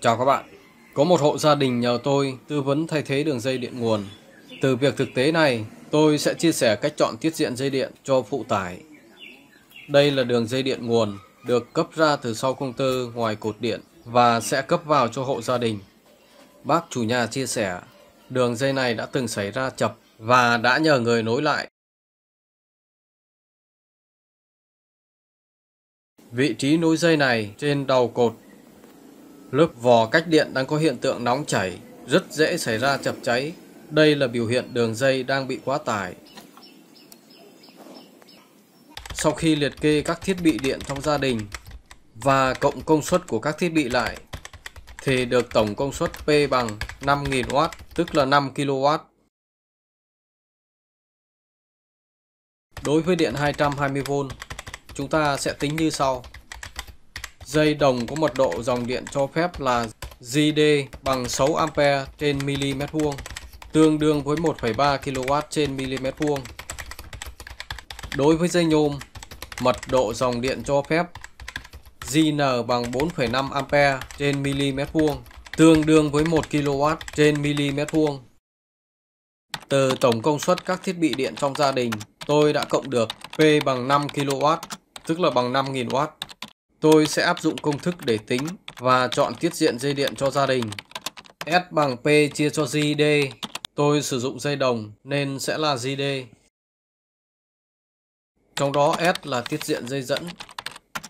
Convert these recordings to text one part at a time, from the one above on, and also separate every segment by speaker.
Speaker 1: Chào các bạn, có một hộ gia đình nhờ tôi tư vấn thay thế đường dây điện nguồn. Từ việc thực tế này, tôi sẽ chia sẻ cách chọn tiết diện dây điện cho phụ tải. Đây là đường dây điện nguồn được cấp ra từ sau công tơ ngoài cột điện và sẽ cấp vào cho hộ gia đình. Bác chủ nhà chia sẻ, đường dây này đã từng xảy ra chập và đã nhờ người nối lại. Vị trí nối dây này trên đầu cột Lớp vò cách điện đang có hiện tượng nóng chảy, rất dễ xảy ra chập cháy. Đây là biểu hiện đường dây đang bị quá tải. Sau khi liệt kê các thiết bị điện trong gia đình và cộng công suất của các thiết bị lại, thì được tổng công suất P bằng 5.000W, tức là 5 kW. Đối với điện 220V, chúng ta sẽ tính như sau. Dây đồng có mật độ dòng điện cho phép là Jd bằng 6 A trên mm vuông, tương đương với 1,3 kW trên mm vuông. Đối với dây nhôm, mật độ dòng điện cho phép Jn bằng 4,5 A trên mm vuông, tương đương với 1 kW trên mm vuông. Từ tổng công suất các thiết bị điện trong gia đình, tôi đã cộng được P bằng 5 kW, tức là bằng 5.000W. Tôi sẽ áp dụng công thức để tính và chọn tiết diện dây điện cho gia đình. S bằng P chia cho JD. Tôi sử dụng dây đồng nên sẽ là JD. Trong đó S là tiết diện dây dẫn.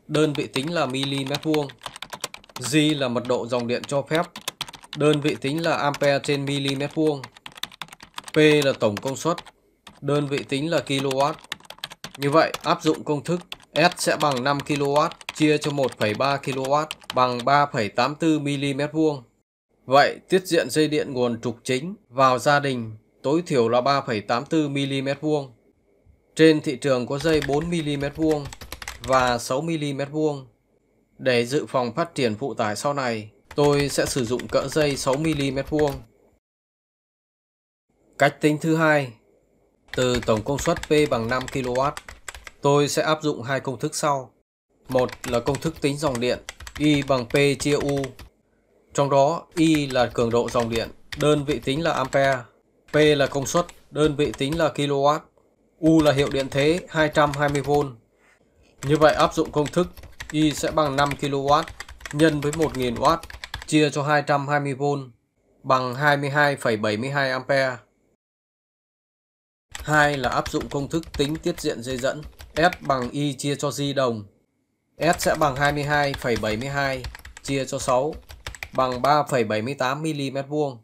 Speaker 1: Đơn vị tính là mm vuông. J là mật độ dòng điện cho phép. Đơn vị tính là ampere trên mm vuông. P là tổng công suất. Đơn vị tính là kW. Như vậy, áp dụng công thức S sẽ bằng 5 kW chia cho 1,3 kW bằng 3,84 mm vuông. Vậy tiết diện dây điện nguồn trục chính vào gia đình tối thiểu là 3,84 mm vuông. Trên thị trường có dây 4 mm vuông và 6 mm vuông. Để dự phòng phát triển phụ tải sau này, tôi sẽ sử dụng cỡ dây 6 mm vuông. Cách tính thứ hai, từ tổng công suất P bằng 5 kW, tôi sẽ áp dụng hai công thức sau. Một là công thức tính dòng điện Y bằng P chia U. Trong đó Y là cường độ dòng điện, đơn vị tính là ampere, P là công suất, đơn vị tính là kW, U là hiệu điện thế 220V. Như vậy áp dụng công thức Y sẽ bằng 5 kW nhân với 1000W chia cho 220V bằng 22,72 ampere. 2 là áp dụng công thức tính tiết diện dây dẫn S bằng Y chia cho Di đồng S sẽ bằng 22,72 chia cho 6 bằng 3,78 mm vuông.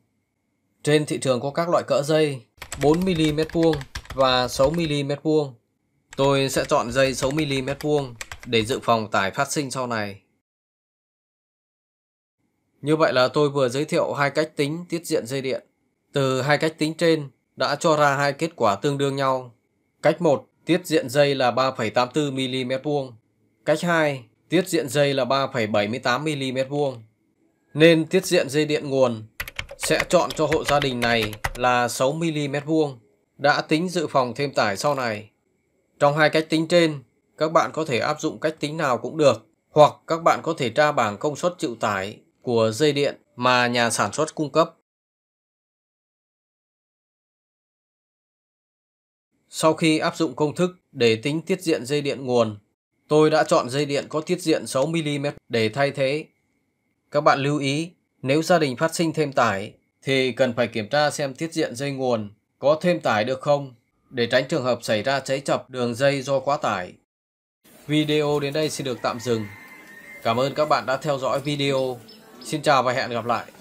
Speaker 1: Trên thị trường có các loại cỡ dây 4 mm vuông và 6 mm vuông. Tôi sẽ chọn dây 6 mm vuông để dự phòng tải phát sinh sau này. Như vậy là tôi vừa giới thiệu hai cách tính tiết diện dây điện. Từ hai cách tính trên đã cho ra hai kết quả tương đương nhau. Cách 1, tiết diện dây là 3,84 mm vuông. Cách 2, tiết diện dây là 3,78mm vuông. Nên tiết diện dây điện nguồn sẽ chọn cho hộ gia đình này là 6mm vuông, đã tính dự phòng thêm tải sau này. Trong hai cách tính trên, các bạn có thể áp dụng cách tính nào cũng được, hoặc các bạn có thể tra bảng công suất chịu tải của dây điện mà nhà sản xuất cung cấp. Sau khi áp dụng công thức để tính tiết diện dây điện nguồn Tôi đã chọn dây điện có tiết diện 6mm để thay thế. Các bạn lưu ý, nếu gia đình phát sinh thêm tải, thì cần phải kiểm tra xem tiết diện dây nguồn có thêm tải được không để tránh trường hợp xảy ra cháy chập đường dây do quá tải. Video đến đây xin được tạm dừng. Cảm ơn các bạn đã theo dõi video. Xin chào và hẹn gặp lại.